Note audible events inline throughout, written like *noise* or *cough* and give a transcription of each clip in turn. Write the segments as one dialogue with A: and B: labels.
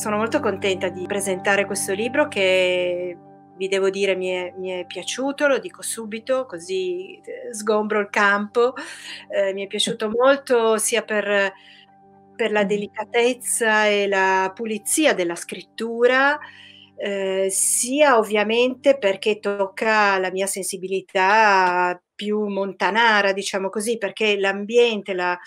A: sono molto contenta di presentare questo libro che vi devo dire mi è, mi è piaciuto, lo dico subito così eh, sgombro il campo, eh, mi è piaciuto *laughs* molto sia per, per, la mm. delicatezza e la pulizia della scrittura, eh, sia ovviamente perché tocca la mia sensibilità più montanara, diciamo così, perché l'ambiente, la,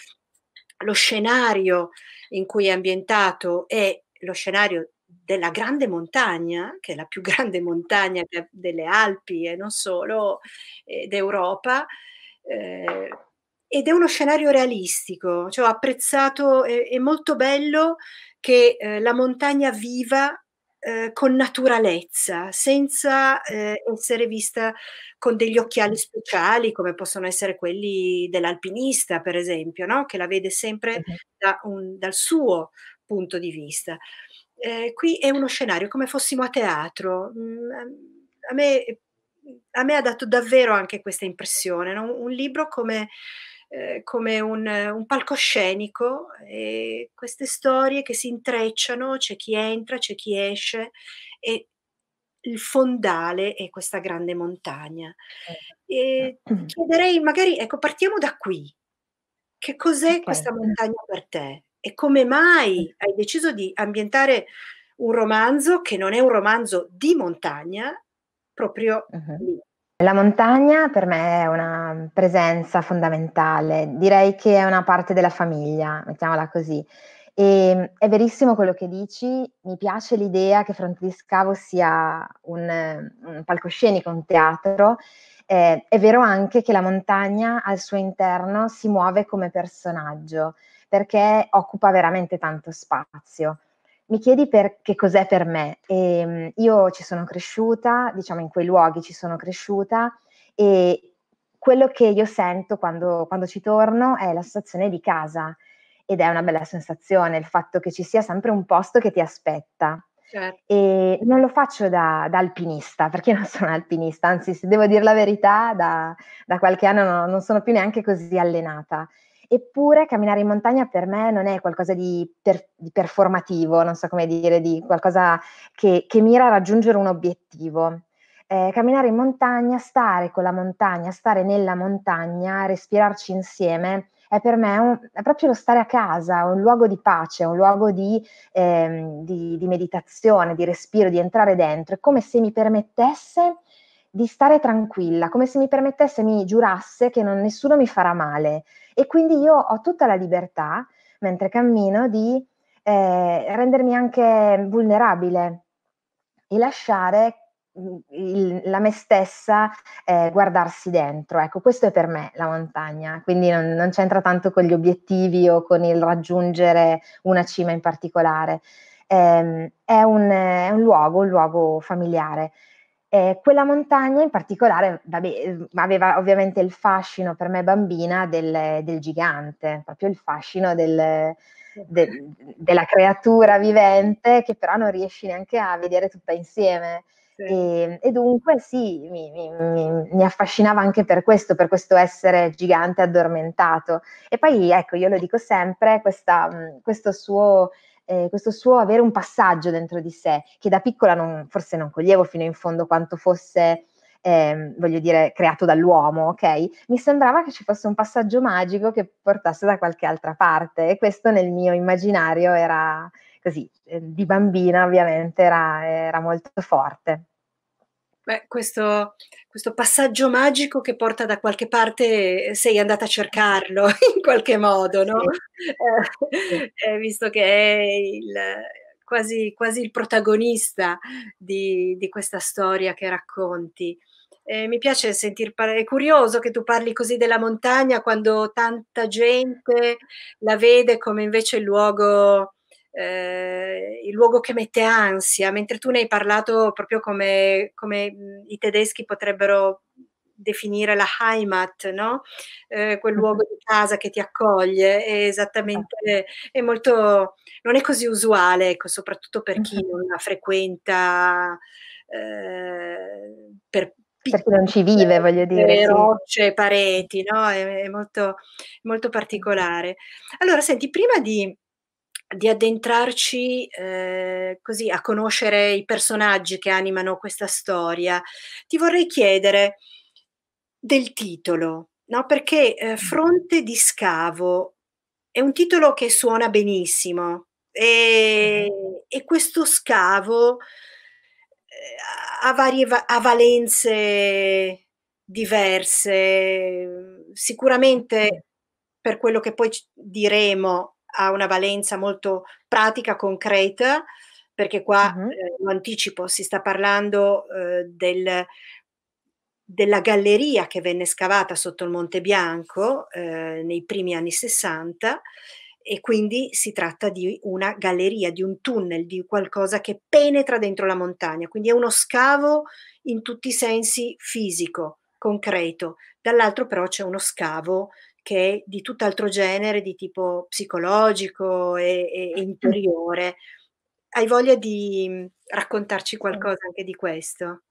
A: lo scenario in cui è ambientato è lo scenario della grande montagna, che è la più *laughs* grande montagna delle Alpi e non solo eh, d'Europa, eh, ed è uno scenario realistico, cioè ho apprezzato, è, è molto bello che eh, la montagna viva eh, con naturalezza, senza eh, essere vista con degli occhiali speciali come possono essere quelli dell'alpinista, per esempio, no? che la vede sempre da un, dal suo punto di vista. Eh, qui è uno scenario come fossimo a teatro. Mm, a me, a me ha dato davvero anche questa impressione, no? un libro come, eh, come un, un, palcoscenico, e queste storie che si intrecciano, c'è chi entra, c'è chi esce, e il fondale è questa grande montagna. E eh. *clears throat* chiederei, magari, ecco, partiamo da qui. Che cos'è questa montagna per te? E come mai hai deciso di ambientare un romanzo che non è un romanzo di montagna, proprio mhm. lì?
B: La montagna per me è una presenza fondamentale, direi che è una parte della famiglia, mettiamola così. E mm, è verissimo quello che dici, mi piace l'idea che Frontiscavo sia un, mm, un, palcoscenico, un teatro. Eh, è vero anche che la montagna al suo interno si muove come personaggio perché occupa veramente tanto spazio. Mi chiedi per, che cos'è per me. E, ehm, io ci sono cresciuta, diciamo in quei luoghi ci sono cresciuta e quello che io sento quando, quando ci torno è la sensazione di casa ed è una bella sensazione il fatto che ci sia sempre un posto che ti aspetta. Certo. E non lo faccio da, da, alpinista, perché non sono alpinista, anzi se devo dire la verità, da, da qualche anno no, non sono più neanche così allenata. Eppure camminare in montagna per me non è qualcosa di, per, di performativo, non so come dire, di qualcosa che, che mira a raggiungere un obiettivo. Eh, camminare in montagna, stare con la montagna, stare nella montagna, respirarci insieme, è per me un, è proprio lo stare a casa, un luogo di pace, un luogo di, ehm, di, di meditazione, di respiro, di entrare dentro. È come se mi permettesse di stare tranquilla, come se mi permettesse, mi giurasse che non, nessuno mi farà male. E quindi io ho tutta la libertà, mentre cammino, di eh, rendermi anche vulnerabile e lasciare mm, il, la me stessa eh, guardarsi dentro. Ecco, questo è per me la montagna, quindi non, non c'entra tanto con gli obiettivi o con il raggiungere una cima in particolare. Eh, è, un, è un luogo, un luogo familiare. Eh, quella montagna in particolare vabbè, ehm, aveva ovviamente il fascino per me bambina del, del gigante, proprio il fascino del, de, della creatura vivente che però non riesci neanche a vedere tutta insieme. Sì. E, e, dunque sì, mi, mi, mi, mi, affascinava anche per questo, per questo essere gigante addormentato. E poi ecco, io lo dico sempre, questa, questo suo eh, questo suo avere un passaggio dentro di sé, che da piccola non, forse non coglievo fino in fondo quanto fosse, eh, voglio dire, creato dall'uomo, ok? Mi sembrava che ci fosse un passaggio magico che portasse da qualche altra parte e questo nel mio immaginario era così, eh, di bambina ovviamente era, era molto forte.
A: Beh, questo, questo, passaggio magico che porta da qualche parte, eh, sei andata a cercarlo *laughs* in qualche modo, no? Sì. Eh, eh, visto che è il, quasi, quasi, il protagonista di, di, questa storia che racconti. Eh, mi piace sentir parlare, è curioso che tu parli così della montagna quando tanta gente la vede come invece il luogo eh, il luogo che mette ansia, mentre tu ne hai parlato proprio come, come i tedeschi potrebbero definire la Heimat, no? eh, quel luogo di casa che ti accoglie, è esattamente, esatto. è molto, non è così usuale, ecco, soprattutto per chi non la frequenta, eh, per,
B: perché non ci vive, voglio dire. Le eh, rocce,
A: sì. pareti, no? È, è molto, molto particolare. Allora, senti, prima di di addentrarci eh, così a conoscere i personaggi che animano questa storia, ti vorrei chiedere del titolo, no? perché eh, mm. Fronte di Scavo è un titolo che suona benissimo e, mm-hmm. e questo scavo eh, ha varie ha valenze diverse, sicuramente per quello che poi diremo ha una valenza molto pratica, concreta, perché qua uh-huh. eh, lo anticipo, si sta parlando eh, del, della galleria che venne scavata sotto il Monte Bianco eh, nei primi anni 60 e quindi si tratta di una galleria, di un tunnel, di qualcosa che penetra dentro la montagna, quindi è uno scavo in tutti i sensi fisico, concreto, dall'altro però c'è uno scavo che è di tutt'altro genere, di tipo psicologico e, e interiore. Hai voglia di mhmm, raccontarci qualcosa anche di questo?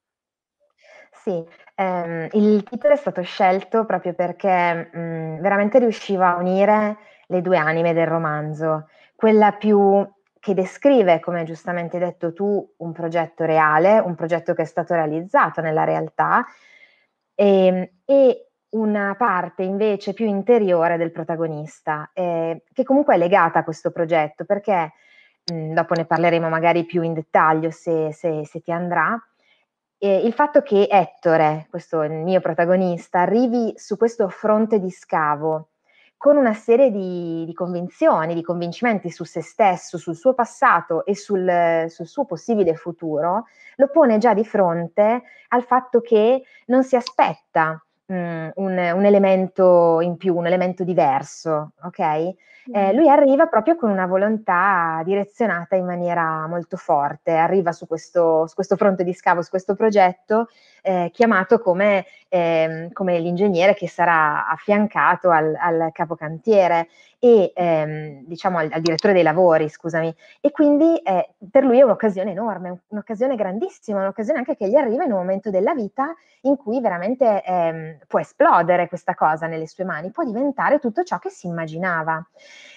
B: Sì, ehm, il titolo è stato scelto proprio perché mh, mhmm, veramente riusciva a unire le due anime del romanzo, quella più che descrive, come giustamente hai detto tu, un progetto reale, un progetto che è stato realizzato nella realtà, ehm, e, e una parte invece più interiore del protagonista, eh, che comunque è legata a questo progetto, perché mh, mm, dopo ne parleremo magari più in dettaglio se, se, se ti andrà. Eh, il fatto che Ettore, questo mio protagonista, arrivi su questo fronte di scavo con una serie di, di convinzioni, di convincimenti su se stesso, sul suo passato e sul, sul suo possibile futuro, lo pone già di fronte al fatto che non si aspetta Mm, un, un, elemento in più, un elemento diverso, ok? Eh, mm. lui arriva proprio con una volontà direzionata in maniera molto forte, arriva su questo, su questo fronte di scavo, su questo progetto, eh, chiamato come, eh, come, l'ingegnere che sarà affiancato al, al capocantiere e ehm, diciamo al, al, direttore dei lavori, scusami, e quindi eh, per lui è un'occasione enorme, un'occasione grandissima, un'occasione anche che gli arriva in un momento della vita in cui veramente ehm, può esplodere questa cosa nelle sue mani, può diventare tutto ciò che si immaginava.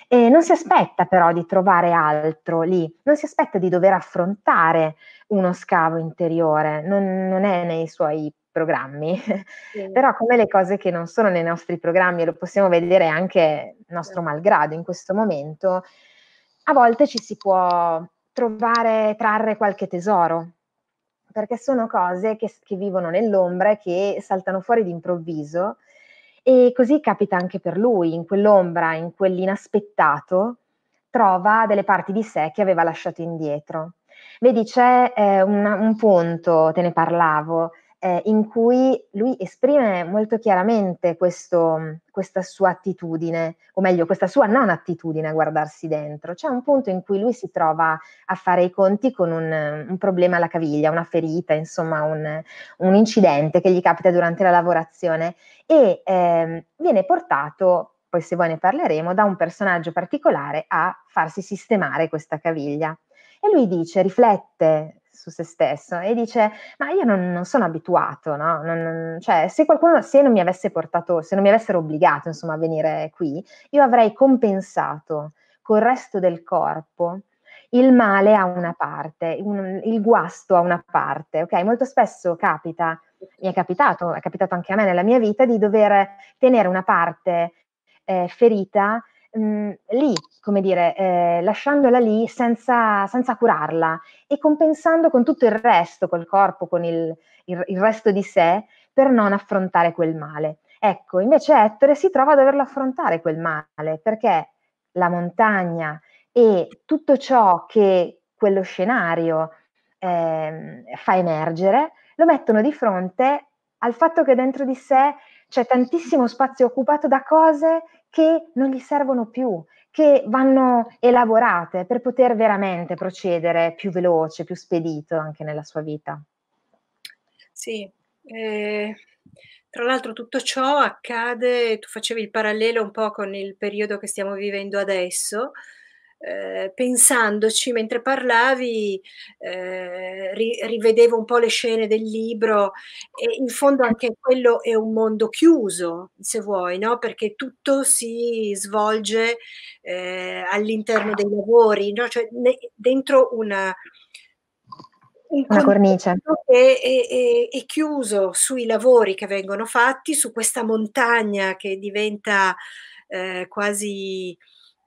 B: E non si aspetta però di trovare altro lì, non si aspetta di dover affrontare uno scavo interiore, non, non è nei suoi programmi, sì. *laughs* però come le cose che non sono nei nostri programmi e lo possiamo vedere anche nostro certo. malgrado in questo momento, a volte ci si può trovare, trarre qualche tesoro, perché sono cose che, che vivono nell'ombra e che saltano fuori d'improvviso e così capita anche per lui, in quell'ombra, in quell'inaspettato, trova delle parti di sé che aveva lasciato indietro. Vedi, c'è eh, un, un punto, te ne parlavo, eh, in cui lui esprime molto chiaramente questo, questa sua attitudine, o meglio, questa sua non attitudine a guardarsi dentro. C'è un punto in cui lui si trova a fare i conti con un, un problema alla caviglia, una ferita, insomma, un, un, incidente che gli capita durante la lavorazione e eh, viene portato poi se voi ne parleremo, da un personaggio particolare a farsi sistemare questa caviglia. E lui dice, riflette su se stesso e dice ma io non, non sono abituato, no? non, non, cioè se qualcuno, se non mi avesse portato, se non mi avessero obbligato insomma a venire qui, io avrei compensato col resto del corpo il male a una parte, un, il guasto a una parte, ok? Molto spesso capita, mi è capitato, è capitato anche a me nella mia vita, di dover tenere una parte eh, ferita mh, mm, lì, come dire, eh, lasciandola lì senza, senza, curarla e compensando con tutto il resto, col corpo, con il, il, il resto di sé, per non affrontare quel male. Ecco, invece Ettore si trova a doverlo affrontare quel male, perché la montagna e tutto ciò che quello scenario eh, fa emergere lo mettono di fronte al fatto che dentro di sé c'è tantissimo spazio occupato da cose che non gli servono più, che vanno elaborate per poter veramente procedere più veloce, più spedito anche nella sua vita.
A: Sì, eh, tra l'altro tutto ciò accade, tu facevi il parallelo un po' con il periodo che stiamo vivendo adesso, eh, pensandoci mentre parlavi, eh, ri- rivedevo un po' le scene del libro e in fondo anche quello è un mondo chiuso, se vuoi, no? perché tutto si svolge eh, all'interno dei lavori, no? cioè, ne- dentro una, un una cornice è, è, è, chiuso sui lavori che vengono fatti, su questa montagna che diventa eh, quasi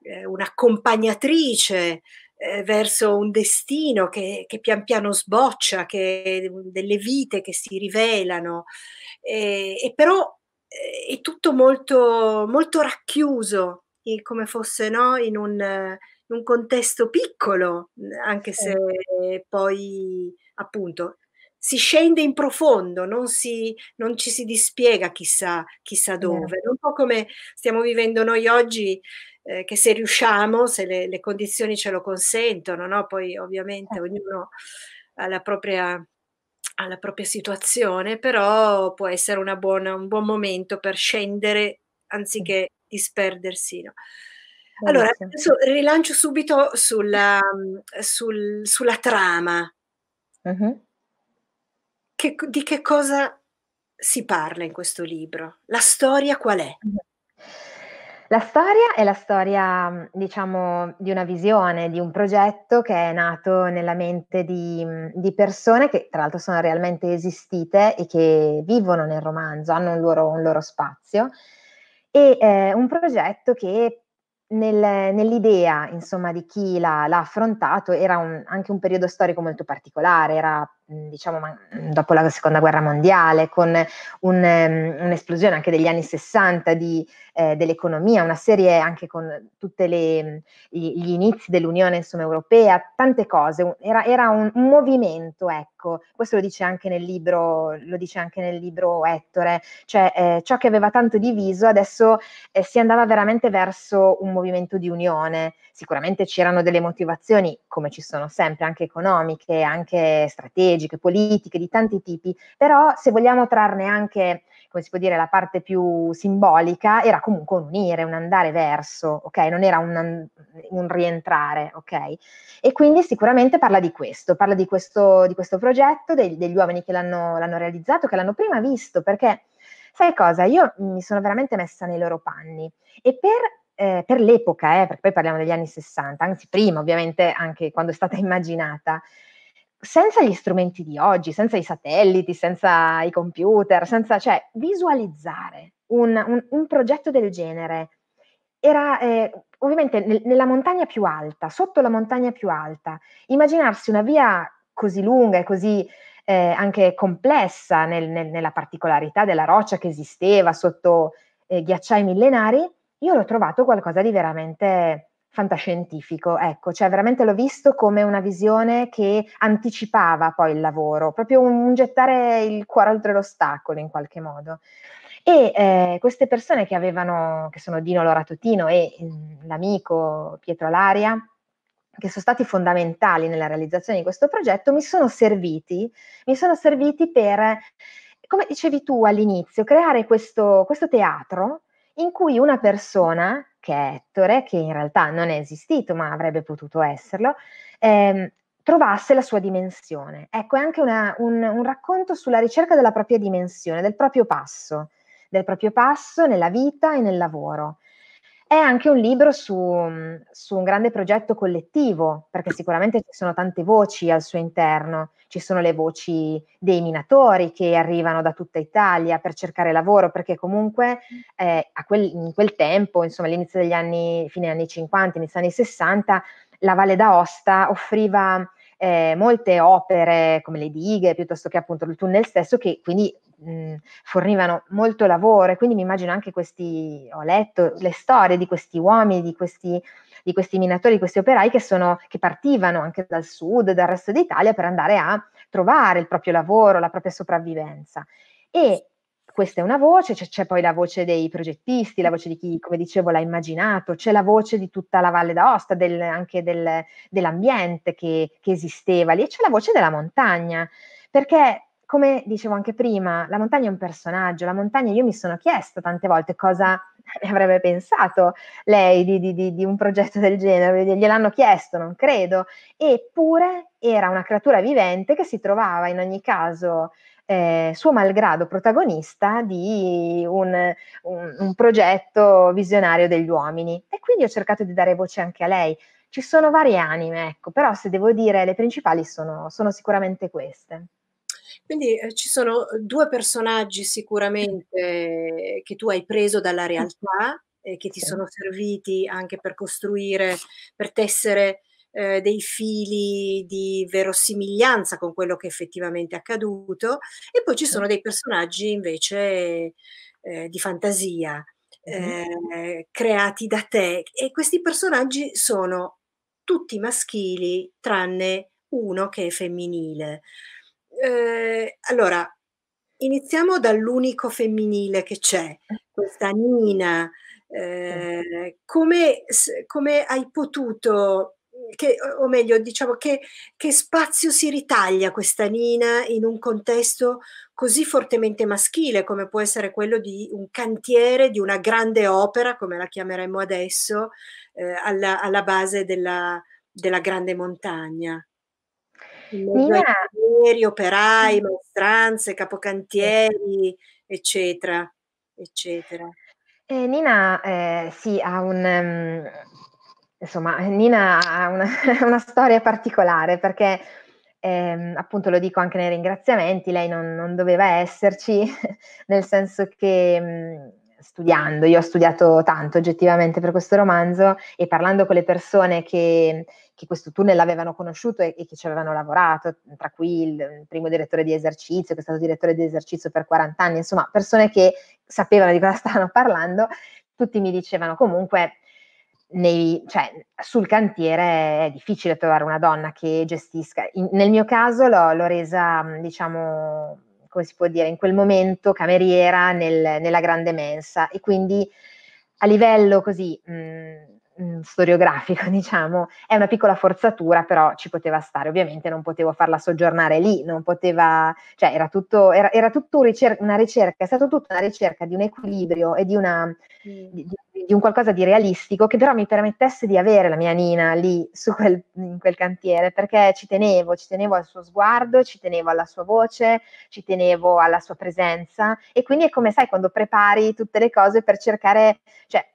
A: eh, un'accompagnatrice eh, verso un destino che, che, pian piano sboccia, che, mm, delle vite che si rivelano. Eh, e però eh, è tutto molto, molto racchiuso, eh, come fosse no? in, un, in un contesto piccolo, anche se poi appunto si scende in profondo, non, si, non, ci si dispiega chissà, chissà dove. Un po' come stiamo vivendo noi oggi eh, che se riusciamo, se le, le condizioni ce lo consentono, no? poi ovviamente certo. ognuno ha la propria, ha la propria situazione, però può essere una buona, un buon momento per scendere anziché disperdersi. No?
B: Allora, adesso
A: rilancio subito sulla, sul, sulla trama. Uh-huh. Che, di che cosa si parla in questo libro? La storia qual è?
B: Uh-huh. La storia è la storia, mm, diciamo, di una visione, di un progetto che è nato nella mente di, mm, di, persone che tra l'altro sono realmente esistite e che vivono nel romanzo, hanno un loro, un loro spazio. E eh, un progetto che nel, nell'idea, insomma, di chi l'ha, l'ha affrontato era un, anche un periodo storico molto particolare, era diciamo, dopo la seconda guerra mondiale, con un, um, un'esplosione anche degli anni 60 di, eh, dell'economia, una serie anche con tutti gli inizi dell'Unione insomma, Europea, tante cose, era, era un, un, movimento, ecco, questo lo dice anche nel libro, anche nel libro Ettore, cioè eh, ciò che aveva tanto diviso adesso eh, si andava veramente verso un movimento di unione, sicuramente c'erano delle motivazioni, come ci sono sempre, anche economiche, anche strategiche, strategiche, politiche, di tanti tipi, però se vogliamo trarne anche, come si può dire, la parte più simbolica, era comunque un unire, un andare verso, ok? Non era un, un rientrare, ok? E quindi sicuramente parla di questo, parla di questo, di questo progetto, dei, degli uomini che l'hanno, l'hanno realizzato, che l'hanno prima visto, perché sai cosa? Io mi sono veramente messa nei loro panni e per eh, per l'epoca, eh, perché poi parliamo degli anni 60, anzi prima ovviamente anche quando è stata immaginata, senza gli strumenti di oggi, senza i satelliti, senza i computer, senza, cioè, visualizzare un, un, un progetto del genere era eh, ovviamente nel, nella montagna più alta, sotto la montagna più alta, immaginarsi una via così lunga e così eh, anche complessa nel, nel, nella particolarità della roccia che esisteva sotto eh, ghiacciai millenari, io l'ho trovato qualcosa di veramente fantascientifico, ecco, cioè veramente l'ho visto come una visione che anticipava poi il lavoro, proprio un gettare il cuore oltre l'ostacolo in qualche modo. E eh, queste persone che avevano, che sono Dino Loratotino e mm, l'amico Pietro Laria, che sono stati fondamentali nella realizzazione di questo progetto, mi sono serviti, mi sono serviti per, come dicevi tu all'inizio, creare questo, questo teatro in cui una persona, che è Ettore, che in realtà non è esistito ma avrebbe potuto esserlo, ehm, trovasse la sua dimensione. Ecco, è anche una, un, un racconto sulla ricerca della propria dimensione, del proprio passo, del proprio passo nella vita e nel lavoro. È anche un libro su, mm, su, un grande progetto collettivo, perché sicuramente ci sono tante voci al suo interno, ci sono le voci dei minatori che arrivano da tutta Italia per cercare lavoro, perché comunque eh, quel, in quel tempo, insomma all'inizio degli anni, fine anni 50, inizio anni 60, la Valle d'Aosta offriva eh, molte opere come le dighe piuttosto che appunto il tunnel stesso che quindi Mhmm, fornivano molto lavoro e quindi mi immagino anche questi, ho letto le storie di questi uomini, di questi, di questi minatori, di questi operai che, sono, che partivano anche dal sud, dal resto d'Italia per andare a trovare il proprio lavoro, la propria sopravvivenza. E questa è una voce, c'è, c'è, poi la voce dei progettisti, la voce di chi, come dicevo, l'ha immaginato, c'è la voce di tutta la Valle d'Aosta, del, anche del, dell'ambiente che, che esisteva lì, e c'è la voce della montagna, perché come dicevo anche prima, la montagna è un personaggio, la montagna io mi sono chiesto tante volte cosa *laughs* avrebbe pensato lei di, di, di, di un progetto del genere, gliel'hanno chiesto, non credo, eppure era una creatura vivente che si trovava in ogni caso eh, suo malgrado protagonista di un, un, un progetto visionario degli uomini. E quindi ho cercato di dare voce anche a lei. Ci sono varie anime, ecco, però se devo dire le principali sono, sono sicuramente queste.
A: Quindi eh, ci sono eh, due personaggi sicuramente che tu hai preso dalla realtà e che ti sono serviti anche per costruire, per tessere eh, dei fili di verosimiglianza con quello che effettivamente è accaduto e poi ci sono dei personaggi invece eh, di fantasia. Eh, creati da te e questi personaggi sono tutti maschili tranne uno che è femminile eh, allora, iniziamo dall'unico femminile che c'è, questa Nina. Eh, come, come, hai potuto, che, o meglio, diciamo che, che spazio si ritaglia questa Nina in un contesto così fortemente maschile come può essere quello di un cantiere, di una grande opera, come la chiameremmo adesso, eh, alla, alla, base della, della grande montagna? ingegneri, operai, maestranze, eh. capocantieri, eccetera, eccetera.
B: Eh, Nina eh, sì, ha un... Um, insomma, Nina ha una, *laughs* una storia particolare perché eh, appunto lo dico anche nei ringraziamenti, lei non, non doveva esserci, *laughs* nel senso che mh, mhmm, studiando, io ho studiato tanto oggettivamente per questo romanzo e parlando con le persone che che questo tunnel avevano conosciuto e, e che ci avevano lavorato, mhmm, tra cui il, il mhmm, primo direttore di esercizio, che è stato direttore di esercizio per 40 anni, insomma, persone che sapevano di cosa stavano parlando, tutti mi dicevano comunque nei, cioè, sul cantiere è difficile trovare una donna che gestisca. In, nel mio caso l'ho, l'ho, resa, mhmm, diciamo, come si può dire, in quel momento cameriera nel, nella grande mensa e quindi a livello così mh, mh, mm, storiografico, *laughs* diciamo, è una piccola forzatura, però ci poteva stare. Ovviamente non potevo farla soggiornare lì, non poteva, cioè era tutto, era, era tutto ricerca, una ricerca, è stata tutta una ricerca di un equilibrio e di, una, di, di, un qualcosa di realistico che però mi permettesse di avere la mia Nina lì quel, in quel cantiere, perché ci tenevo, ci tenevo al suo sguardo, ci tenevo alla sua voce, ci tenevo alla sua presenza e quindi è come sai quando prepari tutte le cose per cercare, cioè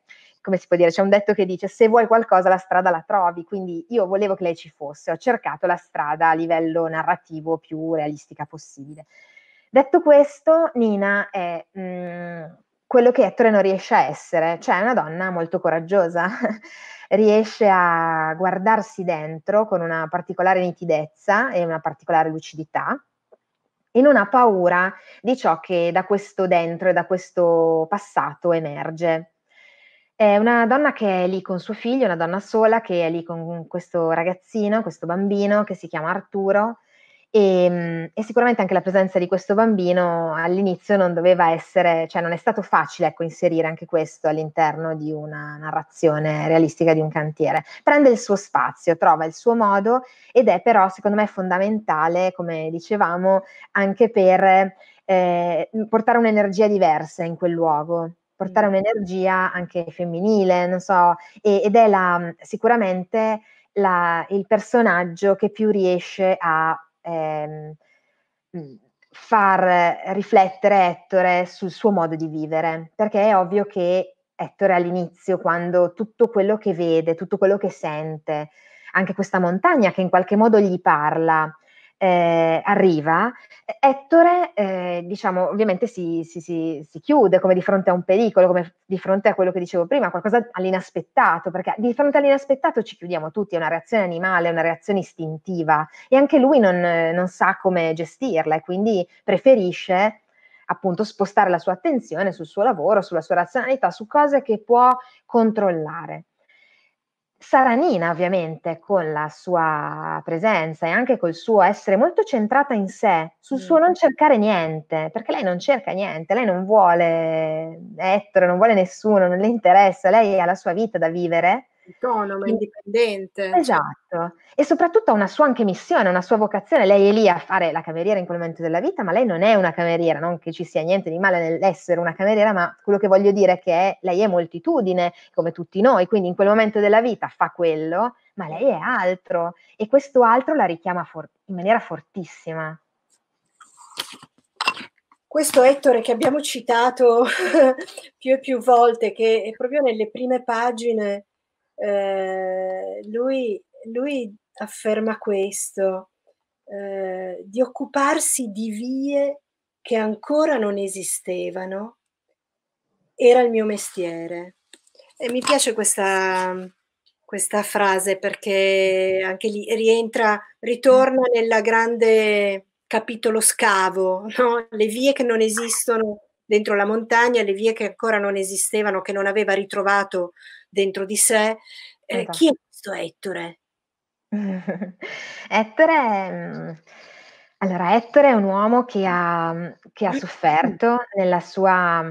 B: come si può dire, c'è un detto che dice se vuoi qualcosa la strada la trovi, quindi io volevo che lei ci fosse, ho cercato la strada a livello narrativo più realistica possibile. Detto questo, Nina è mh, mm, quello che Ettore non riesce a essere, cioè è una donna molto coraggiosa, *laughs* riesce a guardarsi dentro con una particolare nitidezza e una particolare lucidità, e non ha paura di ciò che da questo dentro e da questo passato emerge. È una donna che è lì con suo figlio, una donna sola che è lì con questo ragazzino, questo bambino che si chiama Arturo e, ehm, e sicuramente anche la presenza di questo bambino all'inizio non doveva essere, cioè non è stato facile ecco, inserire anche questo all'interno di una narrazione realistica di un cantiere. Prende il suo spazio, trova il suo modo ed è però secondo me fondamentale, come dicevamo, anche per eh, portare un'energia diversa in quel luogo portare un'energia anche femminile, non so, e, ed è la, sicuramente la, il personaggio che più riesce a ehm, far riflettere Ettore sul suo modo di vivere, perché è ovvio che Ettore all'inizio, quando tutto quello che vede, tutto quello che sente, anche questa montagna che in qualche modo gli parla, eh, arriva, Ettore eh, diciamo, ovviamente si, si, si, si, chiude come di fronte a un pericolo, come di fronte a quello che dicevo prima, qualcosa all'inaspettato, perché di fronte all'inaspettato ci chiudiamo tutti, è una reazione animale, è una reazione istintiva e anche lui non, non sa come gestirla e quindi preferisce appunto spostare la sua attenzione sul suo lavoro, sulla sua razionalità, su cose che può controllare. Saranina ovviamente con la sua presenza e anche col suo essere molto centrata in sé, sul suo non cercare niente, perché lei non cerca niente, lei non vuole eh, Ettore, non vuole nessuno, non le interessa, lei ha la sua vita da vivere
A: autonoma, indipendente. Cioè esatto,
B: e soprattutto ha una sua anche missione, una sua vocazione. Lei è lì a fare la cameriera in quel momento della vita, ma lei non è una cameriera, non che ci sia niente di male nell'essere una cameriera, ma quello che voglio dire è che lei è moltitudine, come tutti noi, quindi in quel momento della vita fa quello, ma lei è altro e questo altro la richiama for- in maniera fortissima.
A: Questo Ettore che abbiamo citato *laughs* più e più volte, che è proprio nelle prime pagine eh, lui, lui, afferma questo, eh, di occuparsi di vie che ancora non esistevano, era il mio mestiere. E mi piace questa, questa frase perché anche lì rientra, ritorna nella grande capitolo scavo, no? le vie che non esistono dentro la montagna, le vie che ancora non esistevano, che non aveva ritrovato dentro di sé. Eh, esatto. Chi è questo Ettore?
B: *laughs* Ettore... Mm, allora, Ettore è un uomo che ha, mm, che ha mm. sofferto nella sua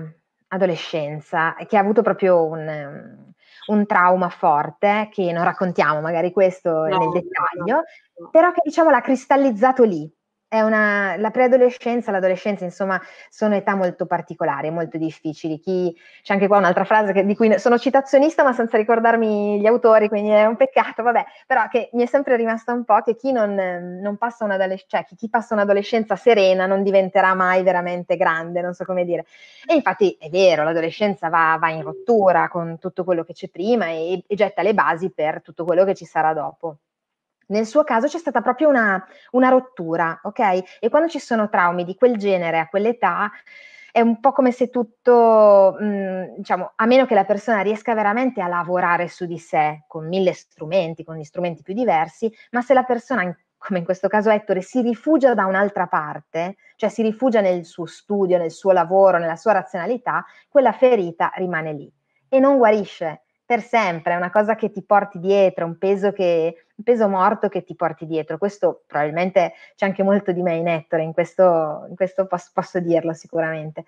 B: adolescenza e che ha avuto proprio un, un trauma forte, che non raccontiamo magari questo no, nel dettaglio, no. però che diciamo l'ha cristallizzato lì, una, la preadolescenza, l'adolescenza, insomma, sono età molto particolari, molto difficili. Chi, c'è anche qua un'altra frase che, di cui sono citazionista, ma senza ricordarmi gli autori, quindi è un peccato, vabbè, però che mi è sempre rimasta un po' che chi non, non passa un'adolescenza, cioè chi, chi, passa un'adolescenza serena non diventerà mai veramente grande, non so come dire. E infatti è vero, l'adolescenza va, va in rottura con tutto quello che c'è prima e, e getta le basi per tutto quello che ci sarà dopo. Nel suo caso c'è stata proprio una, una rottura, ok? E quando ci sono traumi di quel genere a quell'età, è un po' come se tutto, mh, mm, diciamo, a meno che la persona riesca veramente a lavorare su di sé con mille strumenti, con gli strumenti più diversi, ma se la persona, come in questo caso Ettore, si rifugia da un'altra parte, cioè si rifugia nel suo studio, nel suo lavoro, nella sua razionalità, quella ferita rimane lì e non guarisce per sempre, è una cosa che ti porti dietro, un peso, che, un peso morto che ti porti dietro. Questo probabilmente c'è anche molto di me in Ettore, in questo, in questo posso, posso dirlo sicuramente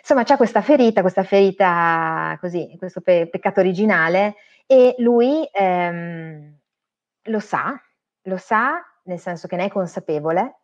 B: insomma c'è questa ferita, questa ferita così, questo pe- peccato originale e lui ehm, lo sa, lo sa nel senso che ne è consapevole,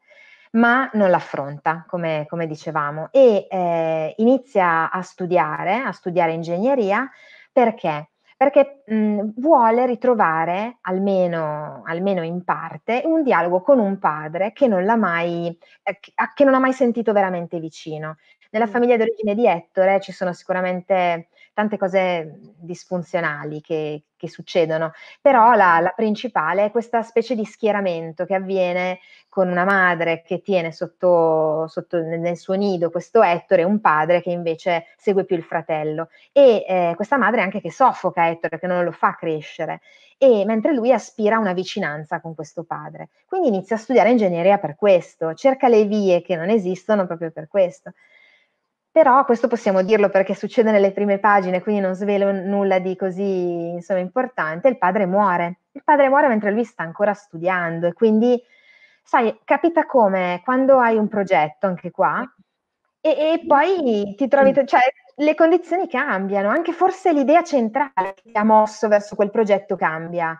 B: ma non l'affronta, come, come dicevamo, e eh, inizia a studiare, a studiare ingegneria perché? perché mh, mhmm, vuole ritrovare, almeno, almeno, in parte, un dialogo con un padre che non, mai, eh, che non ha mai sentito veramente vicino. Nella famiglia d'origine di Ettore ci sono sicuramente tante cose disfunzionali che, che succedono, però la, la, principale è questa specie di schieramento che avviene con una madre che tiene sotto, sotto nel suo nido questo Ettore e un padre che invece segue più il fratello e eh, questa madre anche che soffoca Ettore, che non lo fa crescere e mentre lui aspira a una vicinanza con questo padre. Quindi inizia a studiare ingegneria per questo, cerca le vie che non esistono proprio per questo. Però questo possiamo dirlo perché succede nelle prime pagine, quindi non svelo nulla di così insomma, importante. Il padre muore. Il padre muore mentre lui sta ancora studiando e quindi, sai, capita come quando hai un progetto anche qua e, e poi ti trovi, mm. cioè le condizioni cambiano, anche forse l'idea centrale che ti ha mosso verso quel progetto cambia.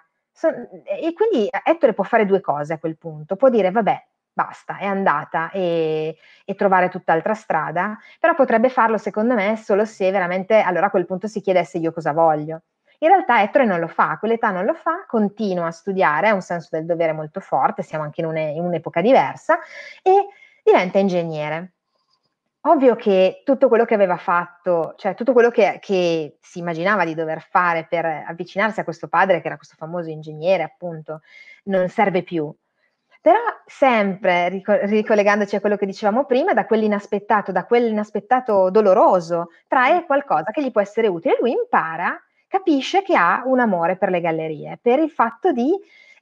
B: e quindi Ettore può fare due cose a quel punto, può dire vabbè, basta, è andata e, e, trovare tutt'altra strada, però potrebbe farlo secondo me solo se veramente allora a quel punto si chiedesse io cosa voglio. In realtà Ettore non lo fa, a quell'età non lo fa, continua a studiare, ha un senso del dovere molto forte, siamo anche in, une, in un'epoca diversa, e diventa ingegnere. Ovvio che tutto quello che aveva fatto, cioè tutto quello che, che si immaginava di dover fare per avvicinarsi a questo padre, che era questo famoso ingegnere, appunto, non serve più però sempre ricollegandoci a quello che dicevamo prima, da quell'inaspettato, da quell'inaspettato doloroso, trae mm. qualcosa che gli può essere utile. Lui impara, capisce che ha un amore per le gallerie, per il fatto di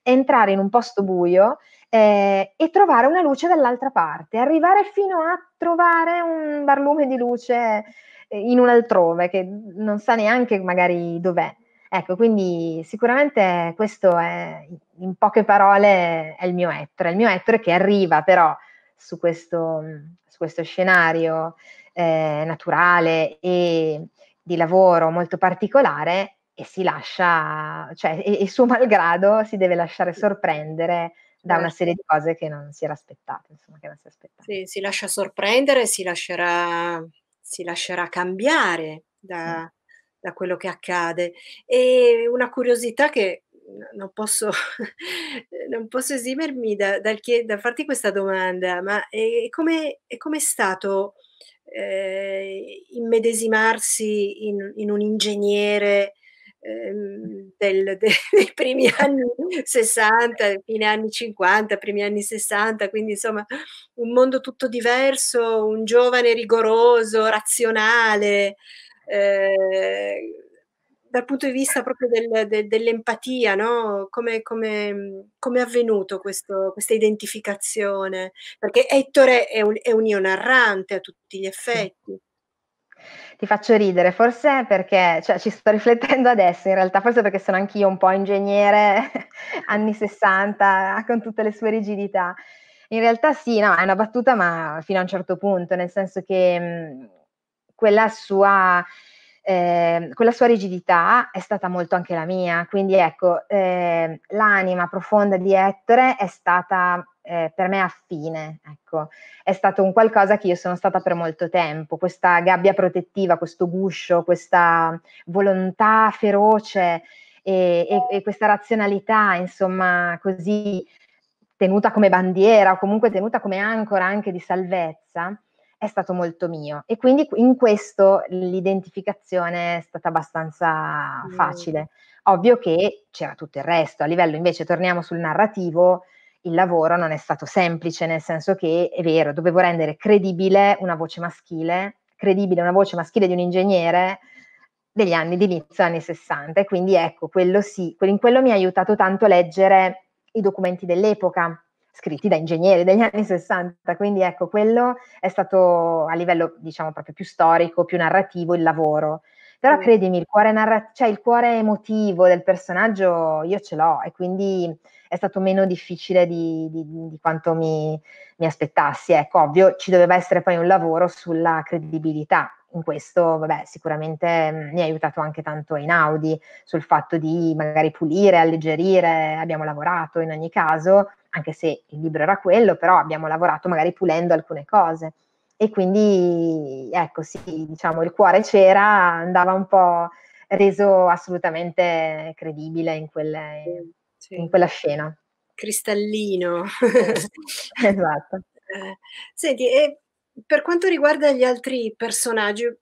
B: entrare in un posto buio eh, e trovare una luce dall'altra parte, arrivare fino a trovare un barlume di luce eh, in un altrove che non sa neanche magari dov'è. Ecco, quindi sicuramente questo è, in poche parole, è il mio ettore, il mio ettore che arriva però su questo, su questo scenario eh, naturale e di lavoro molto particolare e si lascia, cioè il suo malgrado si deve lasciare sorprendere da una serie di cose che non si era aspettata, insomma, che non si aspettava.
A: Sì, si lascia sorprendere, si lascerà, si lascerà cambiare da... Mm da quello che accade. E una curiosità che non posso, *laughs* non posso esimermi da, da, da, farti questa domanda, ma è, come, è come è stato eh, immedesimarsi in, in un ingegnere eh, del, de, *laughs* dei primi anni 60, fine anni 50, primi anni 60, quindi insomma un mondo tutto diverso, un giovane rigoroso, razionale, Ehm, dal punto di vista proprio del, de, dell'empatia, no? come, come, come è avvenuto questo, questa identificazione? Perché Ettore è un, è un io narrante a tutti gli effetti.
B: Ti faccio ridere, forse perché cioè, ci sto *laughs* riflettendo adesso, in realtà forse perché sono anch'io un po' ingegnere *laughs* anni 60 con tutte le sue rigidità. In realtà sì, no, è una battuta, ma fino a un certo punto, nel senso che mhmm, quella sua, eh, quella sua rigidità è stata molto anche la mia, quindi ecco, eh, l'anima profonda di Ettore è stata eh, per me affine, ecco, è stato un qualcosa che io sono stata per molto tempo, questa gabbia protettiva, questo guscio, questa volontà feroce e, e, e questa razionalità, insomma, così tenuta come bandiera o comunque tenuta come ancora anche di salvezza, è stato molto mio e quindi in questo l'identificazione è stata abbastanza mm. facile. Ovvio che c'era tutto il resto, a livello invece torniamo sul narrativo, il lavoro non è stato semplice, nel senso che è vero, dovevo rendere credibile una voce maschile, credibile una voce maschile di un ingegnere degli anni di inizio anni 60 e quindi ecco, quello sì, in quello mi ha aiutato tanto a leggere i documenti dell'epoca scritti da ingegneri degli anni 60, quindi ecco, quello è stato a livello diciamo proprio più storico, più narrativo il lavoro. Però credimi, il cuore, narra- cioè, il cuore emotivo del personaggio io ce l'ho e quindi è stato meno difficile di, di, di quanto mi, mi, aspettassi. Ecco, ovvio, ci doveva essere poi un lavoro sulla credibilità. In questo, vabbè, sicuramente mm, mi ha aiutato anche tanto Einaudi sul fatto di magari pulire, alleggerire, abbiamo lavorato in ogni caso, anche se il libro era quello, però abbiamo lavorato magari pulendo alcune cose. E quindi, ecco, sì, diciamo, il cuore c'era, andava un po' reso assolutamente credibile in, quelle, sì. in quella scena.
A: Cristallino. *laughs* esatto. Eh, senti, e per quanto riguarda gli altri personaggi,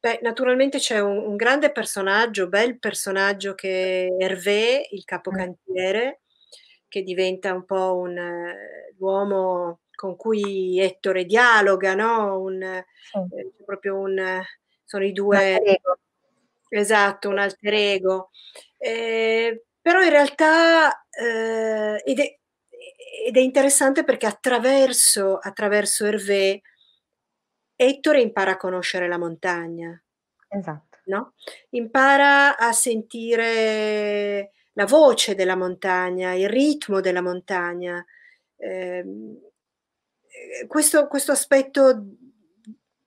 A: Beh, naturalmente c'è un, un, grande personaggio, bel personaggio che è Hervé, il mm. capocantiere, che diventa un po' un, uh, l'uomo con cui Ettore dialoga, no? Un, eh, sì. eh, proprio un, sono i due... Esatto, un alter ego. Eh, però in realtà, eh, ed, è, ed, è, interessante perché attraverso, attraverso Hervé, Ettore impara a conoscere la montagna. Esatto. No? Impara a sentire la voce della montagna, il ritmo della montagna. Ehm, eh, questo, questo, aspetto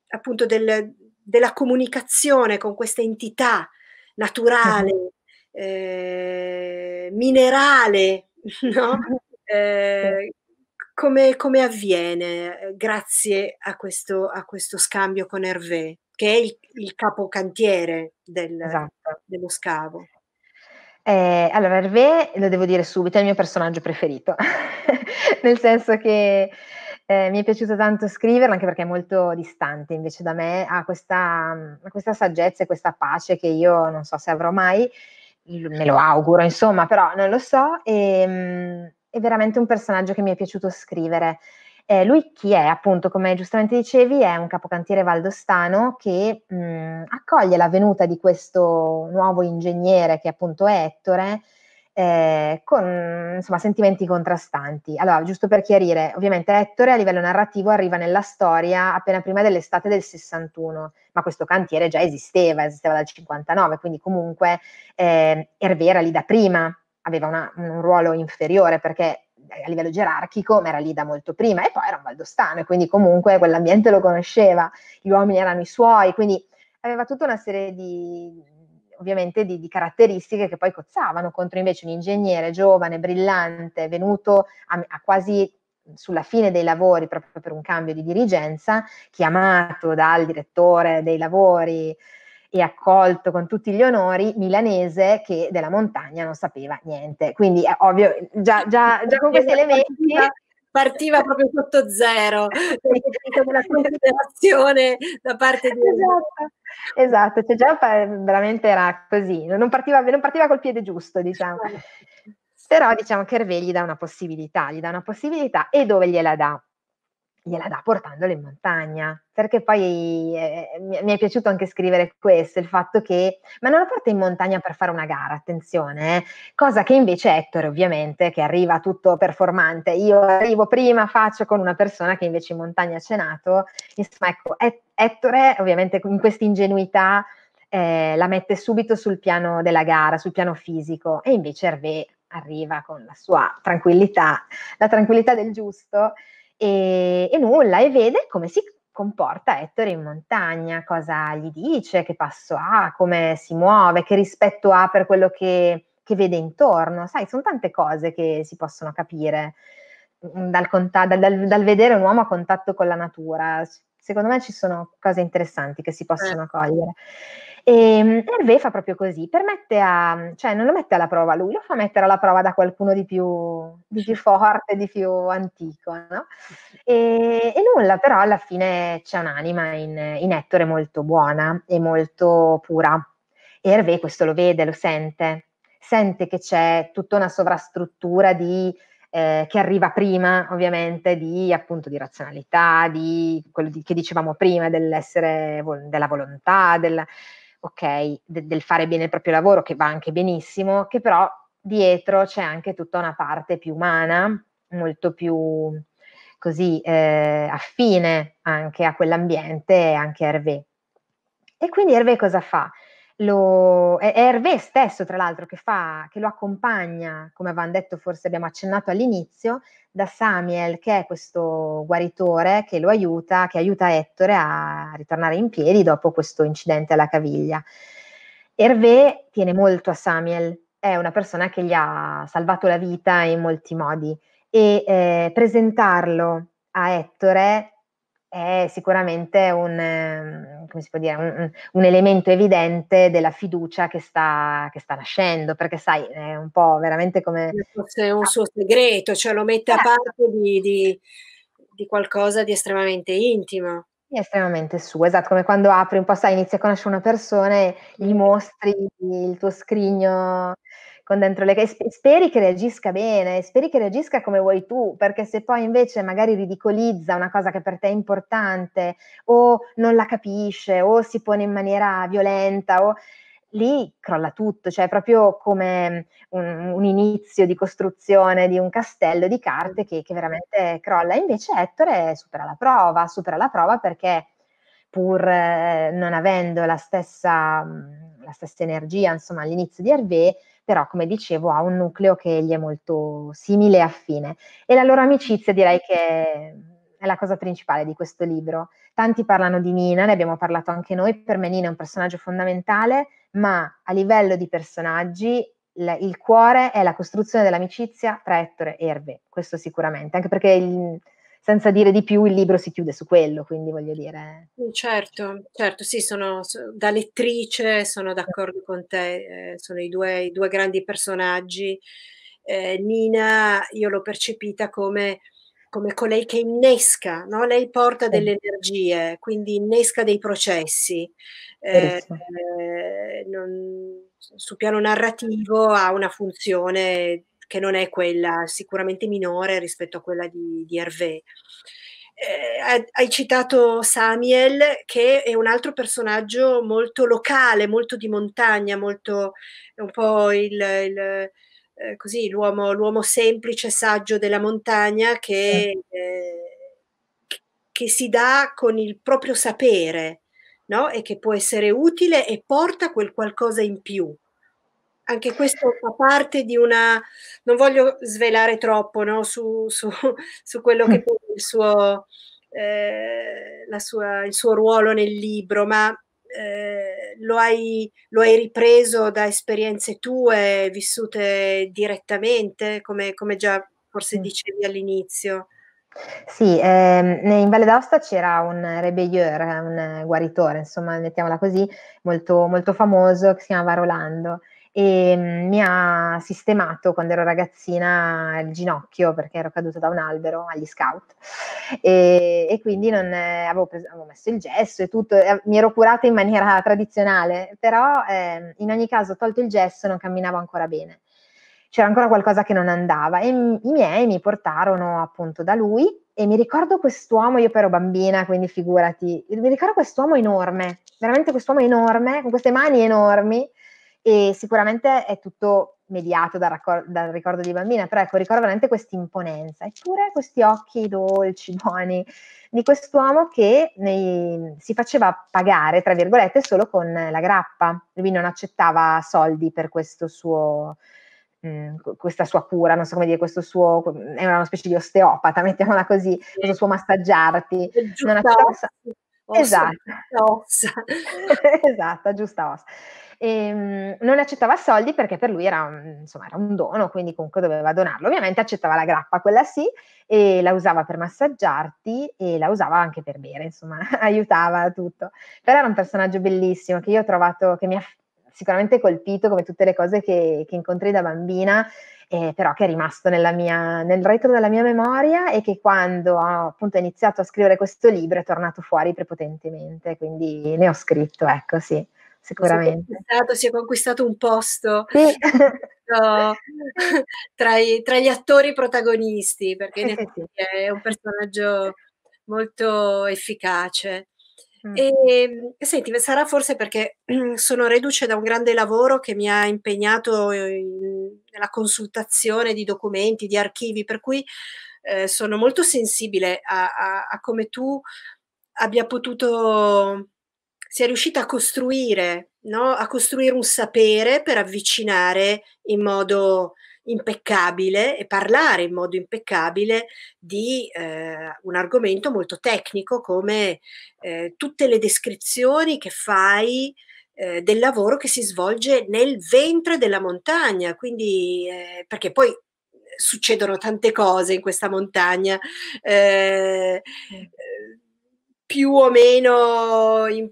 A: appunto del, della comunicazione con questa entità naturale, *laughs* eh, minerale, *laughs* no? eh, come, come, avviene eh, grazie a questo, a questo, scambio con Hervé, che è il, il capocantiere del, esatto. dello scavo?
B: Eh, allora, Hervé, lo devo dire subito, è il mio personaggio preferito, *laughs*
A: nel senso che
B: eh, mi è piaciuto tanto scriverlo, anche perché è molto distante invece da me, ha questa, mm, questa, saggezza e questa pace che io non so se avrò mai, me lo auguro, insomma, però non lo so, e, mh, mm, è veramente un personaggio che mi è piaciuto scrivere. Eh, lui chi è? Appunto, come giustamente dicevi, è un capocantiere valdostano che mh, accoglie la venuta di questo nuovo ingegnere che è appunto Ettore eh, con insomma, sentimenti contrastanti. Allora, giusto per chiarire, ovviamente Ettore a livello narrativo arriva nella storia appena prima dell'estate del 61, ma questo cantiere già esisteva, esisteva dal 59, quindi comunque eh, era lì da prima aveva una, un ruolo inferiore perché a livello gerarchico, ma era lì da molto prima e poi era un valdostano e quindi comunque quell'ambiente lo conosceva, gli uomini erano i suoi, quindi aveva tutta una serie di, ovviamente di, di, caratteristiche che poi cozzavano contro invece un ingegnere giovane, brillante, venuto a, a, quasi sulla fine dei lavori proprio per un cambio di dirigenza, chiamato dal direttore dei lavori e accolto con tutti gli onori milanese che della montagna non sapeva niente. Quindi è ovvio, già, già, già con questi elementi partiva proprio
A: sotto zero la considerazione da parte di esatto,
B: esatto. Cioè già veramente era così non partiva, non partiva col piede giusto diciamo però diciamo che Hervé gli dà una possibilità gli dà una possibilità e dove gliela dà gliela dà portandola in montagna, perché poi eh, mi è piaciuto anche scrivere questo, il fatto che, ma non la porta in montagna per fare una gara, attenzione, eh, cosa che invece Ettore ovviamente, che arriva tutto performante, io arrivo prima, faccio con una persona che invece in montagna ha cenato, insomma ecco, Ettore ovviamente in questa ingenuità eh, la mette subito sul piano della gara, sul piano fisico, e invece Hervé arriva con la sua tranquillità, la tranquillità del giusto e, e nulla, e vede come si comporta Ettore in montagna, cosa gli dice, che passo ha, come si muove, che rispetto ha per quello che, che vede intorno. Sai, sono tante cose che si possono capire mm, dal, dal, dal vedere un uomo a contatto con la natura secondo me ci sono cose interessanti che si eh. possono eh. cogliere. E ehm, Hervé fa proprio così, permette a, cioè non lo mette alla prova lui, lo fa mettere alla prova da qualcuno di più, di più forte, di più antico, no? e, e, nulla, però alla fine c'è un'anima in, in Ettore molto buona e molto pura. E Hervé questo lo vede, lo sente, sente che c'è tutta una sovrastruttura di eh, che arriva prima ovviamente di appunto di razionalità, di quello di, che dicevamo prima dell'essere, della volontà, del, okay, de, del fare bene il proprio lavoro che va anche benissimo, che però dietro c'è anche tutta una parte più umana, molto più così eh, affine anche a quell'ambiente e anche a Hervé. E quindi Hervé cosa fa? Lo, è, Hervé stesso, tra l'altro, che, fa, che lo accompagna, come avevamo detto, forse abbiamo accennato all'inizio, da Samuel, che è questo guaritore che lo aiuta, che aiuta Ettore a ritornare in piedi dopo questo incidente alla caviglia. Hervé tiene molto a Samuel, è una persona che gli ha salvato la vita in molti modi e eh, presentarlo a Ettore è sicuramente un, come si può dire, un, un elemento evidente della fiducia che sta, che sta, nascendo, perché sai, è un po' veramente come...
A: Forse un suo segreto, cioè lo mette a eh. parte di, di, di qualcosa di estremamente intimo
B: estremamente suo, esatto, come quando apri un po', sai, inizi a conoscere una persona e gli mm. mostri il tuo scrigno con dentro le e speri che reagisca bene, speri che reagisca come vuoi tu, perché se poi invece magari ridicolizza una cosa che per te è importante o non la capisce o si pone in maniera violenta o lì crolla tutto, cioè è proprio come un, un, inizio di costruzione di un castello di carte che, che, veramente crolla. Invece Ettore supera la prova, supera la prova perché pur eh, non avendo la stessa, la stessa energia insomma, all'inizio di Hervé, però come dicevo ha un nucleo che gli è molto simile e affine. E la loro amicizia direi che è la cosa principale di questo libro. Tanti parlano di Nina, ne abbiamo parlato anche noi, per me Nina è un personaggio fondamentale, ma a livello di personaggi il cuore è la costruzione dell'amicizia tra Ettore e Hervé, questo sicuramente, anche perché il, senza dire di più il libro si chiude su quello, quindi voglio dire.
A: Mm, certo, certo, sì, sono da lettrice, sono d'accordo con te, eh, sono i due, i due, grandi personaggi. Eh, Nina, io l'ho percepita come come colei che innesca, no? lei porta delle energie, quindi innesca dei processi. Eh, non, sul piano narrativo ha una funzione che non è quella sicuramente minore rispetto a quella di, di Hervé. Eh, hai citato Samiel, che è un altro personaggio molto locale, molto di montagna, molto un po' il, il eh, così, l'uomo, l'uomo, semplice, saggio della montagna che, eh, che si dà con il proprio sapere no? e che può essere utile e porta quel qualcosa in più anche questo fa parte di una, non voglio svelare troppo no, su, su, *laughs* su, quello che mm. è il suo, eh, sua, il suo ruolo nel libro, ma eh, lo, hai, lo, hai, ripreso da esperienze tue vissute direttamente, come, come già forse mm. dicevi all'inizio.
B: Sì, ehm, in Valle d'Aosta c'era un rebellier, un guaritore, insomma, mettiamola così, molto, molto famoso, che si chiamava Rolando e mm, mi ha sistemato quando ero ragazzina il ginocchio perché ero caduta da un albero agli scout e, e quindi è, eh, avevo, preso, avevo, messo il gesso e tutto, e, eh, mi ero curata in maniera *laughs* tradizionale, però eh, in ogni caso tolto il gesso non camminavo ancora bene. C'era ancora qualcosa che non andava e i miei mi portarono appunto da lui e mi ricordo quest'uomo, io però bambina, quindi figurati, mi ricordo quest'uomo enorme, veramente quest'uomo enorme, con queste mani enormi, e sicuramente è tutto mediato dal, raccor- dal ricordo di bambina, però ecco, ricordo veramente questa imponenza, eppure questi occhi dolci, *laughs* buoni di quest'uomo che nei, si faceva pagare, tra virgolette, solo con la grappa, lui non accettava soldi per suo, mh, mm, questa sua cura, non so come dire, questo suo, era una specie di osteopata, *laughs* mettiamola così, questo suo massaggiarti, non accettava, soldi esatto. Ossa. *laughs* esatto, giusta ossa. E, ehm, non accettava soldi perché per lui era un, insomma, era un, dono, quindi comunque doveva donarlo. Ovviamente accettava la grappa, quella sì, e la usava per massaggiarti e la usava anche per bere, insomma, *laughs* aiutava tutto. Però era un personaggio bellissimo che io ho trovato, che mi ha sicuramente colpito come tutte le cose che, che incontri da bambina, eh, però che è rimasto mia, nel retro della mia memoria e che quando ho appunto iniziato a scrivere questo libro è tornato fuori prepotentemente, quindi ne ho scritto, ecco
A: sì sicuramente. Si è, conquistato, si è conquistato, un posto sì. *laughs* no, tra, i, tra, gli attori protagonisti, perché sì, sì. è un personaggio molto efficace. Mm. E, ehm, senti, sarà forse perché *clears throat* sono reduce da un grande lavoro che mi ha impegnato in, ehm, nella consultazione di documenti, di archivi, per cui eh, sono molto sensibile a, a, a come tu abbia potuto sia riuscita a costruire, no? a costruire un sapere per avvicinare in modo impeccabile e parlare in modo impeccabile di eh, un argomento molto tecnico come eh, tutte le descrizioni che fai eh, del lavoro che si svolge nel ventre della montagna, quindi eh, perché poi succedono tante cose in questa montagna eh, eh, più o meno in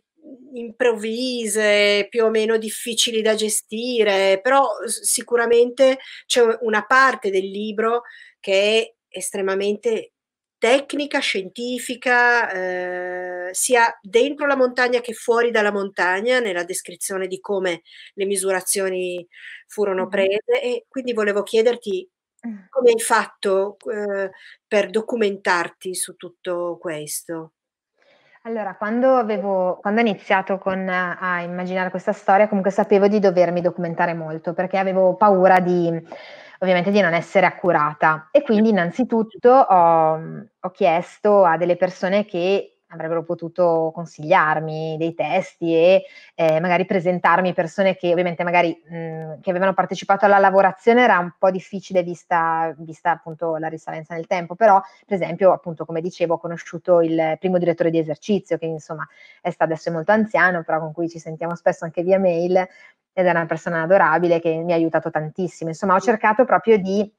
A: improvvise, più o meno difficili da gestire, però sicuramente c'è una parte del libro che è estremamente tecnica, scientifica, eh, sia dentro la montagna che fuori dalla montagna, nella descrizione di come le misurazioni furono prese. E quindi volevo chiederti eh. come hai fatto eh, per documentarti su tutto questo.
B: Allora, quando, avevo, quando ho iniziato con, eh, a immaginare questa storia, comunque sapevo di dovermi documentare molto perché avevo paura di, ovviamente, di non essere accurata. E quindi, innanzitutto, ho, mm, ho chiesto a delle persone che avrebbero potuto consigliarmi dei testi e eh, magari presentarmi persone che ovviamente magari mh, mhmm, che avevano partecipato alla lavorazione era un po' difficile vista, vista, appunto la risalenza nel tempo, però per esempio appunto come dicevo ho conosciuto il primo direttore di esercizio che insomma è stato adesso è molto anziano, però con cui ci sentiamo spesso anche via mail ed è una persona adorabile che mi ha aiutato tantissimo, insomma ho cercato proprio di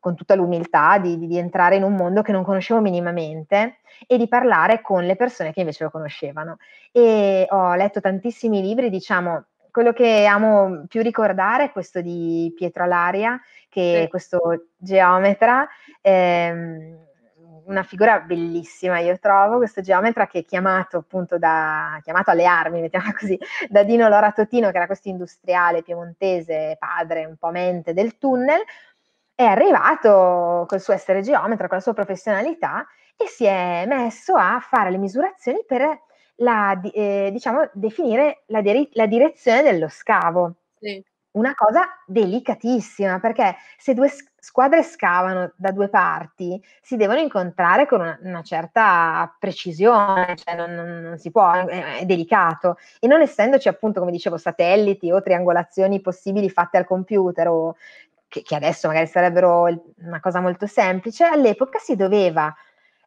B: con tutta l'umiltà di, di, di, entrare in un mondo che non conoscevo minimamente e di parlare con le persone che invece lo conoscevano. E ho letto tantissimi libri, diciamo, quello che amo più ricordare è questo di Pietro Alaria, che sì. è questo geometra, ehm, una figura bellissima, io trovo, questo geometra che è chiamato appunto da, chiamato alle armi, mettiamola così, da Dino Lora Totino, che era questo industriale piemontese, padre, un po' mente del tunnel, è arrivato col suo essere geometra, con la sua professionalità e si è messo a fare le misurazioni per la, eh, diciamo, definire la, diri- la, direzione dello scavo. Sì. Una cosa delicatissima, perché se due squadre scavano da due parti, si devono incontrare con una, una certa precisione, cioè non, non, non si può, è, è, delicato. E non essendoci appunto, come dicevo, satelliti o triangolazioni possibili fatte al computer o che, che adesso magari sarebbero una cosa molto semplice, all'epoca si doveva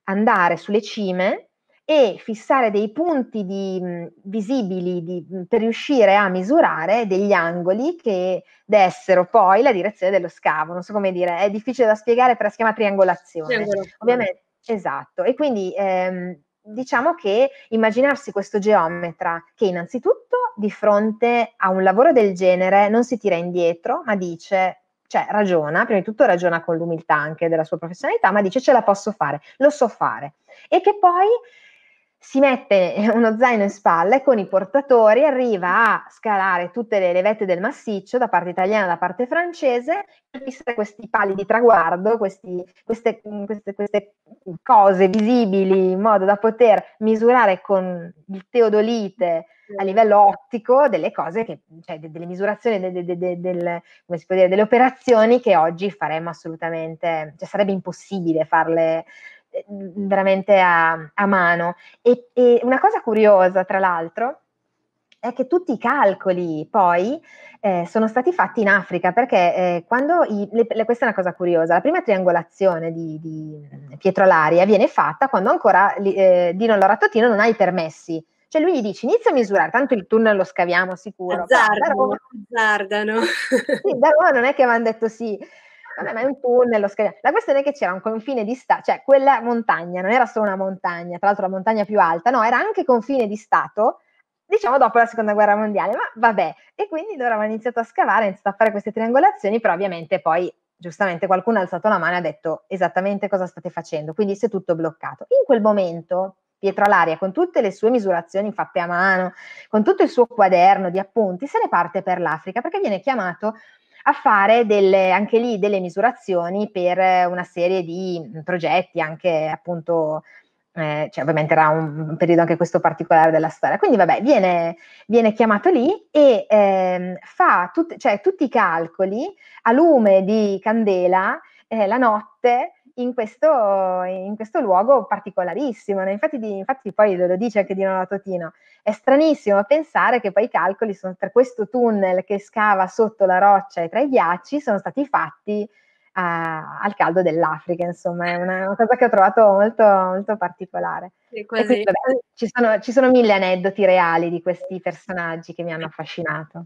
B: andare sulle cime e fissare dei punti di, mh, visibili di, per riuscire a misurare degli angoli che dessero poi la direzione dello scavo. Non so come dire, è difficile da spiegare, però si chiama triangolazione. triangolazione. Ovviamente, esatto. E quindi ehm, diciamo che immaginarsi questo geometra che innanzitutto di fronte a un lavoro del genere non si tira indietro, ma dice cioè ragiona, prima di tutto ragiona con l'umiltà anche della sua professionalità, ma dice ce la posso fare, lo so fare. E che poi si mette *laughs* uno zaino in spalla e con i portatori arriva a scalare tutte le, vette del massiccio da parte italiana e da parte francese questi pali di traguardo, questi, queste, queste, queste, cose visibili in modo da poter misurare con il teodolite a livello ottico delle cose che, cioè delle misurazioni, de, de, de, del, come si può dire, delle operazioni che oggi faremmo assolutamente, cioè sarebbe impossibile farle veramente a, a mano. E, e una cosa curiosa, tra l'altro, è che tutti i calcoli poi eh, sono stati fatti in Africa, perché eh, quando, i, le, le, questa è una cosa curiosa, la prima triangolazione di, di Pietro Laria viene fatta quando ancora eh, Dino Loratotino non ha i permessi. Cioè lui gli dice inizia a misurare, tanto il tunnel lo scaviamo sicuro. Azzardano, azzardano. *laughs* Sì, da Roma non è che avevano detto sì. Vabbè, ma è un tunnel, lo scherzo. La questione è che c'era un confine di Stato, cioè quella montagna non era solo una montagna, tra l'altro la montagna più alta, no, era anche confine di Stato, diciamo dopo la seconda guerra mondiale, ma vabbè. E quindi loro avevano iniziato a scavare, iniziato a fare queste triangolazioni, però ovviamente poi giustamente qualcuno ha alzato la mano e ha detto esattamente cosa state facendo, quindi si è tutto bloccato. In quel momento Pietro Alaria, con tutte le sue misurazioni fatte a mano, con tutto il suo quaderno di appunti, se ne parte per l'Africa perché viene chiamato a fare delle, anche lì delle misurazioni per eh, una serie di mm, progetti, anche appunto eh, cioè ovviamente era un periodo anche questo particolare della storia. Quindi vabbè, viene, viene chiamato lì e ehm, fa tut- cioè, tutti i calcoli a lume di candela eh, la notte in questo, in questo luogo particolarissimo. Infatti, di, infatti poi lo, lo dice anche Dino Totino: è stranissimo pensare che poi i calcoli sono, tra questo tunnel che scava sotto la roccia e tra i ghiacci sono stati fatti a, al caldo dell'Africa, insomma, è una, una, cosa che ho trovato molto, molto particolare. Quindi, vabbè, ci, sono, ci, sono, mille aneddoti reali di questi personaggi che mi hanno affascinato.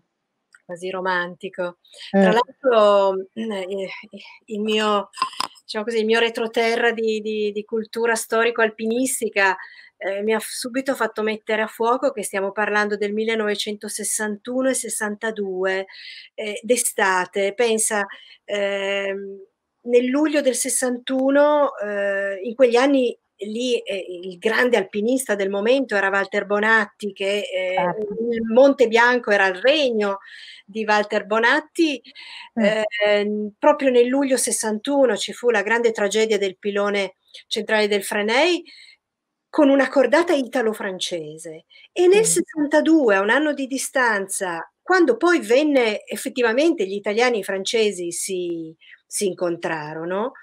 A: Quasi romantico. Tra mm. l'altro, mm, eh, il mio, diciamo così, il mio retroterra di, di, di cultura storico-alpinistica eh, mi ha subito fatto mettere a fuoco che stiamo parlando del 1961 e 62 eh, d'estate. Pensa, eh, nel luglio del 61, eh, in quegli anni lì eh, il grande alpinista del momento era Walter Bonatti, che eh, certo. il Monte Bianco era il regno di Walter Bonatti. Eh, proprio nel luglio 61 ci fu la grande tragedia del pilone centrale del Frenei con una cordata italo-francese e nel 62, a un anno di distanza, quando poi venne effettivamente gli italiani e i francesi si, si incontrarono,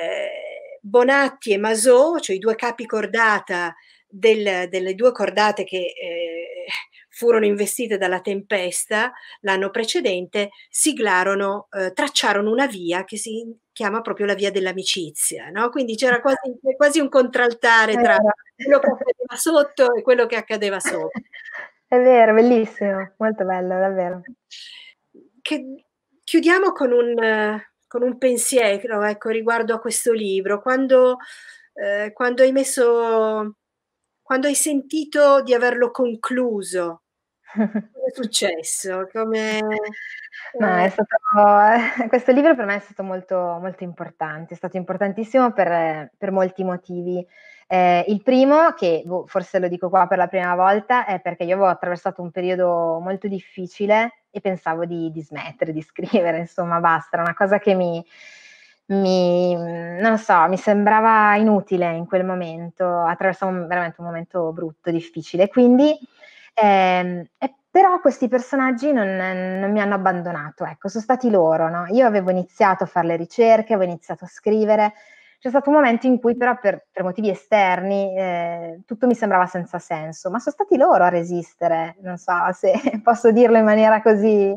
A: eh, Bonatti e Masò, cioè i due capi cordata del, delle due cordate che eh, furono investite dalla tempesta l'anno precedente, siglarono, eh, tracciarono una via che si chiama proprio la via dell'amicizia, no? quindi c'era quasi, quasi un contraltare tra eh. quello che accadeva sotto e quello che accadeva sotto. *laughs* È vero, bellissimo, molto bello, davvero. Che, chiudiamo con un, con un pensiero ecco, riguardo a questo libro. Quando, eh, quando, hai messo, quando hai sentito di averlo concluso, Come è successo? Come... No, *laughs* è eh,
B: stato, eh, questo libro per me è stato molto, molto importante, è stato importantissimo per, eh, per molti motivi. Eh, il primo, che boh, forse lo dico qua per la prima volta, è perché io avevo attraversato un periodo molto difficile e pensavo di, di smettere di *laughs* scrivere, insomma, basta, era una cosa che mi, mi, so, mi, sembrava inutile in quel momento, attraversavo veramente un momento brutto, difficile. Quindi, eh, però questi personaggi non, non, mi hanno abbandonato, ecco, sono stati loro, no? Io avevo iniziato a fare le ricerche, avevo iniziato a scrivere, c'è stato un momento in cui però per, per motivi esterni eh, tutto mi sembrava senza senso, ma sono stati loro a resistere, non so se *laughs* posso dirlo in maniera così,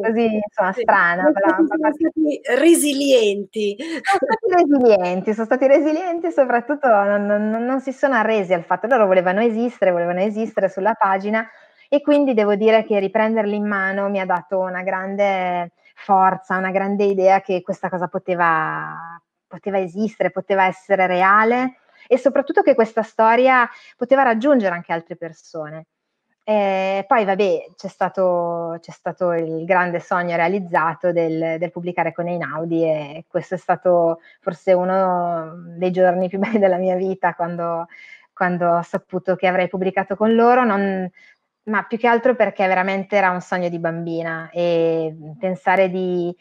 B: così insomma, strana. sono però, stati
A: resilienti.
B: Sono stati resilienti, sono stati resilienti e soprattutto non, non, non si sono arresi al fatto, loro volevano esistere, volevano esistere sulla pagina e quindi devo dire che riprenderli in mano mi ha dato una grande forza, una grande idea che questa cosa poteva poteva esistere, poteva essere reale e soprattutto che questa storia poteva raggiungere anche altre persone. Eh, poi, vabbè, c'è stato, c'è stato, il grande sogno realizzato del, del, pubblicare con Einaudi e questo è stato forse uno dei giorni più *laughs* belli della mia vita quando, quando ho saputo che avrei pubblicato con loro, non, ma più che altro perché veramente era un sogno di bambina e pensare di,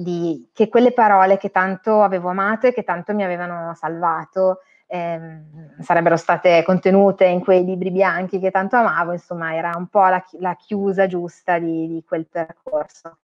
B: di, che quelle parole che tanto avevo amato e che tanto mi avevano salvato ehm, sarebbero state contenute in quei libri bianchi che tanto amavo, insomma era un po' la, la chiusa giusta di, di quel percorso.